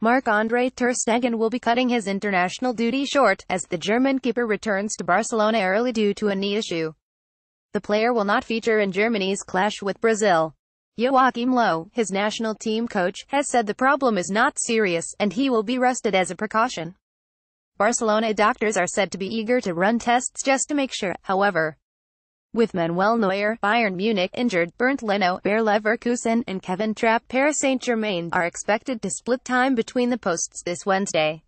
Marc-Andre Ter Stegen will be cutting his international duty short, as the German keeper returns to Barcelona early due to a knee issue. The player will not feature in Germany's clash with Brazil. Joachim Low, his national team coach, has said the problem is not serious, and he will be rested as a precaution. Barcelona doctors are said to be eager to run tests just to make sure, however with Manuel Neuer, Bayern Munich injured, Bernd Leno, Bayer Leverkusen, and Kevin Trapp, Paris Saint-Germain, are expected to split time between the posts this Wednesday.